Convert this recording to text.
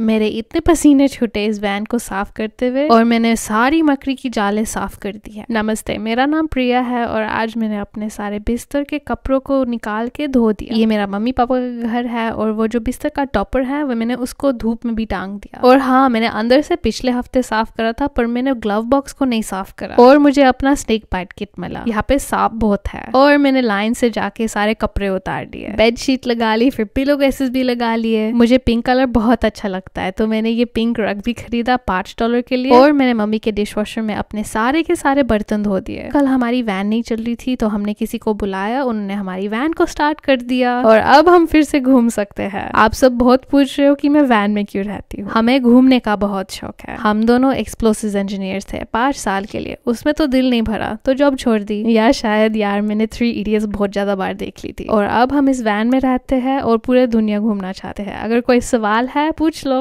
मेरे इतने पसीने छूटे इस वैन को साफ करते हुए और मैंने सारी मकड़ी की जाले साफ कर दी है नमस्ते मेरा नाम प्रिया है और आज मैंने अपने सारे बिस्तर के कपड़ों को निकाल के धो दिया ये मेरा मम्मी पापा का घर है और वो जो बिस्तर का टॉपर है वो मैंने उसको धूप में भी टांग दिया और हाँ मैंने अंदर से पिछले हफ्ते साफ करा था पर मैंने ग्लव बॉक्स को नहीं साफ करा और मुझे अपना स्नेक बाइट किट मिला यहाँ पे साफ बहुत है और मैंने लाइन से जाके सारे कपड़े उतार दिए बेडशीट लगा ली फिर पिलो गैसेस भी लगा लिए मुझे पिंक कलर बहुत अच्छा लगा लगता है तो मैंने ये पिंक रग भी खरीदा पांच डॉलर के लिए और मैंने मम्मी के डिश वॉशर में अपने सारे के सारे बर्तन धो दिए कल हमारी वैन नहीं चल रही थी तो हमने किसी को बुलाया उन्होंने हमारी वैन को स्टार्ट कर दिया और अब हम फिर से घूम सकते हैं आप सब बहुत पूछ रहे हो कि मैं वैन में क्यों रहती हूँ हमें घूमने का बहुत शौक है हम दोनों एक्सप्लोसिव इंजीनियर थे पांच साल के लिए उसमें तो दिल नहीं भरा तो जॉब छोड़ दी या शायद यार मैंने थ्री इडियट्स बहुत ज्यादा बार देख ली थी और अब हम इस वैन में रहते हैं और पूरे दुनिया घूमना चाहते हैं अगर कोई सवाल है पूछ लो